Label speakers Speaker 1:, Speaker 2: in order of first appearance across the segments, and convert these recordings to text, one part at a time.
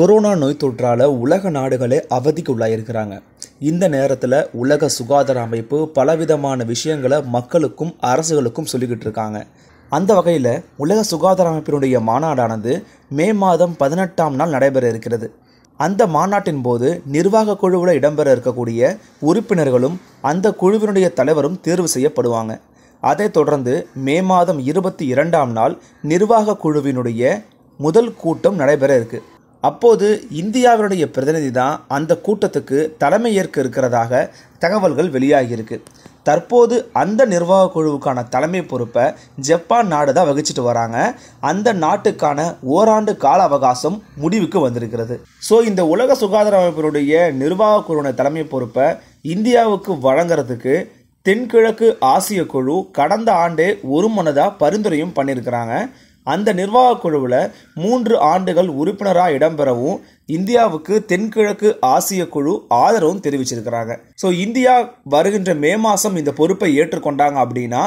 Speaker 1: corona நோய் தொற்றால் உலக நாடுகளே அவதிக்கு உள்ளாயிருக்கிறாங்க இந்த நேரத்தில் உலக சுகாதார அமைப்பு பலவிதமான விஷயங்களை மக்களுக்கும் அரசுகளுக்கும் சொல்லிக்கிட்டு இருக்காங்க அந்த வகையில் உலக சுகாதார அமைப்பினுடைய மாநாடானது மே மாதம் பதினெட்டாம் நாள் நடைபெற இருக்கிறது அந்த மாநாட்டின் போது நிர்வாக குழுவில் இடம்பெற இருக்கக்கூடிய உறுப்பினர்களும் அந்த குழுவினுடைய தலைவரும் தேர்வு செய்யப்படுவாங்க அதைத் தொடர்ந்து மே மாதம் இருபத்தி இரண்டாம் நாள் நிர்வாக குழுவினுடைய முதல் கூட்டம் நடைபெற இருக்குது அப்போது இந்தியாவினுடைய பிரதிநிதி தான் அந்த கூட்டத்துக்கு தலைமை ஏற்க இருக்கிறதாக தகவல்கள் வெளியாகியிருக்கு தற்போது அந்த நிர்வாக குழுவுக்கான தலைமை பொறுப்பை ஜப்பான் நாடு தான் வகிச்சிட்டு வராங்க அந்த நாட்டுக்கான ஓராண்டு கால அவகாசம் முடிவுக்கு வந்திருக்கிறது ஸோ இந்த உலக சுகாதார அமைப்பினுடைய நிர்வாக குழுவின தலைமை பொறுப்பை இந்தியாவுக்கு வழங்குறதுக்கு தென்கிழக்கு ஆசிய குழு கடந்த ஆண்டே ஒரு மனதாக பரிந்துரையும் பண்ணியிருக்கிறாங்க அந்த நிர்வாக குழுவில் மூன்று ஆண்டுகள் உறுப்பினராக இடம்பெறவும் இந்தியாவுக்கு தென்கிழக்கு ஆசிய குழு ஆதரவும் தெரிவிச்சிருக்கிறாங்க ஸோ இந்தியா வருகின்ற மே மாதம் இந்த பொறுப்பை ஏற்றுக்கொண்டாங்க அப்படின்னா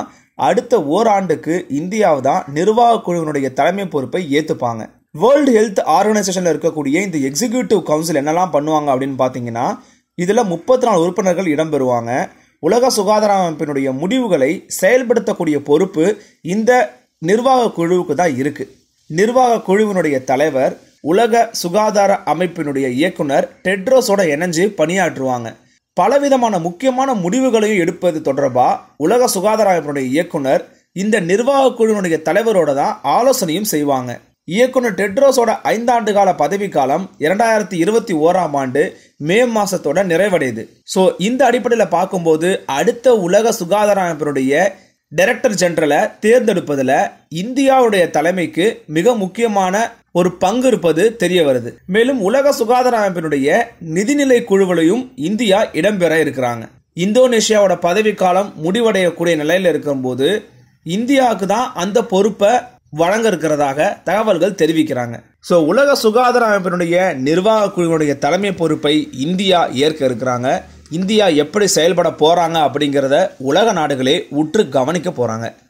Speaker 1: அடுத்த ஓராண்டுக்கு இந்தியாவை தான் நிர்வாக குழுவினுடைய தலைமை பொறுப்பை ஏற்றுப்பாங்க வேர்ல்டு ஹெல்த் ஆர்கனைசேஷனில் இருக்கக்கூடிய இந்த எக்ஸிக்யூட்டிவ் கவுன்சில் என்னெல்லாம் பண்ணுவாங்க அப்படின்னு பார்த்தீங்கன்னா இதில் முப்பத்தி நாலு உறுப்பினர்கள் இடம்பெறுவாங்க உலக சுகாதார அமைப்பினுடைய முடிவுகளை செயல்படுத்தக்கூடிய பொறுப்பு இந்த நிர்வாக குழுவுக்கு தான் இருக்குது நிர்வாக குழுவினுடைய தலைவர் உலக சுகாதார அமைப்பினுடைய இயக்குனர் டெட்ரோஸோட இணைஞ்சு பணியாற்றுவாங்க பலவிதமான முக்கியமான முடிவுகளையும் எடுப்பது தொடர்பாக உலக சுகாதார அமைப்பினுடைய இயக்குனர் இந்த நிர்வாக குழுவினுடைய தலைவரோட தான் ஆலோசனையும் செய்வாங்க இயக்குனர் டெட்ரோஸோட ஐந்தாண்டு கால காலம் இரண்டாயிரத்தி இருபத்தி ஓராம் ஆண்டு மே மாசத்தோட நிறைவடையுது ஸோ இந்த அடிப்படையில் பார்க்கும்போது அடுத்த உலக சுகாதார அமைப்பினுடைய டைரக்டர் ஜெனரலை தேர்ந்தெடுப்பதில் இந்தியாவுடைய தலைமைக்கு மிக முக்கியமான ஒரு பங்கு இருப்பது தெரிய வருது மேலும் உலக சுகாதார அமைப்பினுடைய நிதிநிலை குழுவிலையும் இந்தியா இடம்பெற இருக்கிறாங்க இந்தோனேஷியாவோட பதவிக்காலம் முடிவடையக்கூடிய நிலையில் இருக்கும்போது இந்தியாவுக்கு தான் அந்த பொறுப்பை வழங்க இருக்கிறதாக தகவல்கள் தெரிவிக்கிறாங்க ஸோ உலக சுகாதார அமைப்பினுடைய நிர்வாக குழுவினுடைய தலைமை பொறுப்பை இந்தியா ஏற்க இருக்கிறாங்க இந்தியா எப்படி செயல்பட போகிறாங்க அப்படிங்கிறத உலக நாடுகளே உற்று கவனிக்க போகிறாங்க